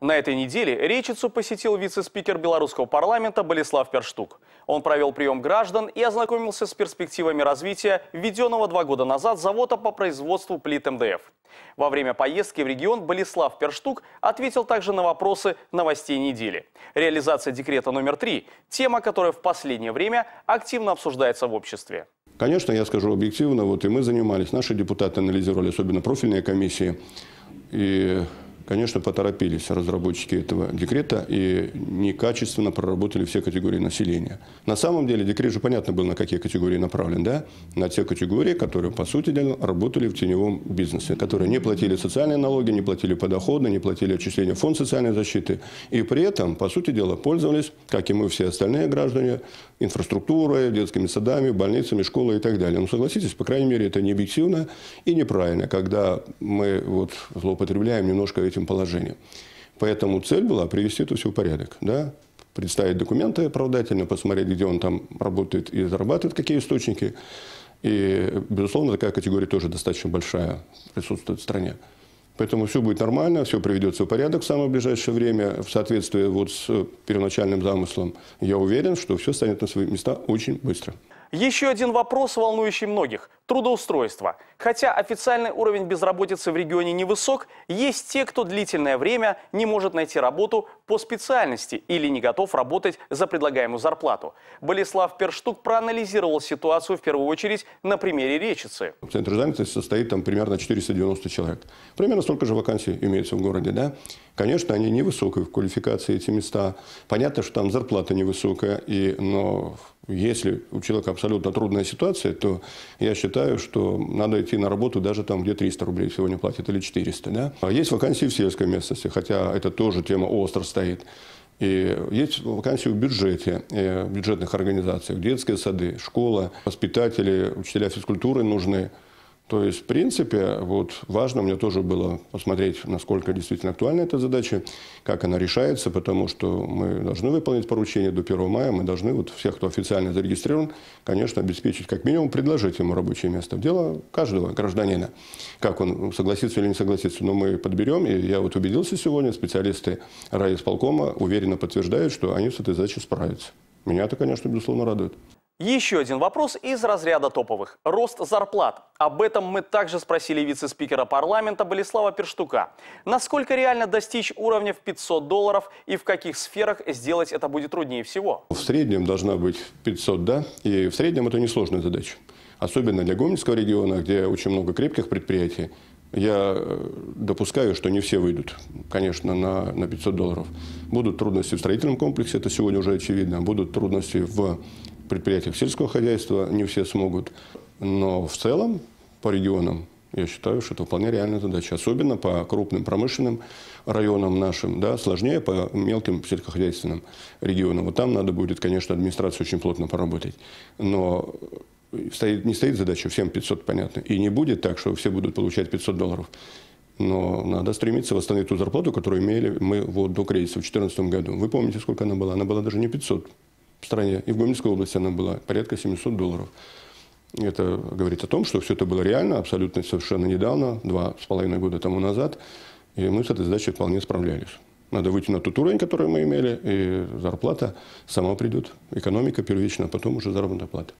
На этой неделе Речицу посетил вице-спикер белорусского парламента Болеслав Перштук. Он провел прием граждан и ознакомился с перспективами развития введенного два года назад завода по производству плит МДФ. Во время поездки в регион Болеслав Перштук ответил также на вопросы новостей недели. Реализация декрета номер три – тема, которая в последнее время активно обсуждается в обществе. Конечно, я скажу объективно, вот и мы занимались, наши депутаты анализировали, особенно профильные комиссии, и конечно, поторопились разработчики этого декрета и некачественно проработали все категории населения. На самом деле декрет же понятно был на какие категории направлен, да? На те категории, которые, по сути дела, работали в теневом бизнесе, которые не платили социальные налоги, не платили подоходы, не платили отчисления в фонд социальной защиты. И при этом, по сути дела, пользовались, как и мы все остальные граждане, инфраструктурой, детскими садами, больницами, школой и так далее. Но ну, согласитесь, по крайней мере, это не объективно и неправильно, когда мы вот злоупотребляем немножко этим этим положением. Поэтому цель была привести это все в порядок, да? представить документы оправдательно, посмотреть, где он там работает и зарабатывает, какие источники. И, безусловно, такая категория тоже достаточно большая присутствует в стране. Поэтому все будет нормально, все приведется в порядок в самое ближайшее время. В соответствии вот с первоначальным замыслом я уверен, что все станет на свои места очень быстро. Еще один вопрос, волнующий многих – трудоустройство. Хотя официальный уровень безработицы в регионе невысок, есть те, кто длительное время не может найти работу по специальности или не готов работать за предлагаемую зарплату. Болеслав Перштук проанализировал ситуацию в первую очередь на примере Речицы. Центр занятости состоит там примерно 490 человек. Примерно столько же вакансий имеется в городе. Да? Конечно, они невысокие в квалификации эти места. Понятно, что там зарплата невысокая, и, но если у человека абсолютно трудная ситуация, то я считаю, что надо идти на работу даже там, где 300 рублей сегодня платят или 400. Да? А есть вакансии в сельской местности, хотя это тоже тема остро стоит. И есть вакансии в бюджете, э, в бюджетных организациях, детские сады, школа, воспитатели, учителя физкультуры нужны. То есть, в принципе, вот важно мне тоже было посмотреть, насколько действительно актуальна эта задача, как она решается, потому что мы должны выполнить поручение до 1 мая, мы должны вот всех, кто официально зарегистрирован, конечно, обеспечить как минимум, предложить ему рабочее место. Дело каждого гражданина, как он согласится или не согласится, но мы подберем, и я вот убедился сегодня, специалисты райисполкома уверенно подтверждают, что они с этой задачей справятся. Меня это, конечно, безусловно радует. Еще один вопрос из разряда топовых. Рост зарплат. Об этом мы также спросили вице-спикера парламента Болеслава Перштука. Насколько реально достичь уровня в 500 долларов и в каких сферах сделать это будет труднее всего? В среднем должна быть 500, да? И в среднем это несложная задача. Особенно для Гомельского региона, где очень много крепких предприятий. Я э, допускаю, что не все выйдут, конечно, на, на 500 долларов. Будут трудности в строительном комплексе, это сегодня уже очевидно. Будут трудности в предприятиях сельского хозяйства не все смогут. Но в целом по регионам я считаю, что это вполне реальная задача. Особенно по крупным промышленным районам нашим, да, сложнее по мелким сельскохозяйственным регионам. Вот там надо будет, конечно, администрация очень плотно поработать. Но стоит, не стоит задача всем 500, понятно. И не будет так, что все будут получать 500 долларов. Но надо стремиться восстановить ту зарплату, которую имели мы вот до кризиса в 2014 году. Вы помните, сколько она была? Она была даже не 500, в стране, и в Гомельской области она была, порядка 700 долларов. Это говорит о том, что все это было реально, абсолютно совершенно недавно, два с половиной года тому назад, и мы с этой задачей вполне справлялись. Надо выйти на тот уровень, который мы имели, и зарплата сама придет. Экономика первично, а потом уже заработная плата.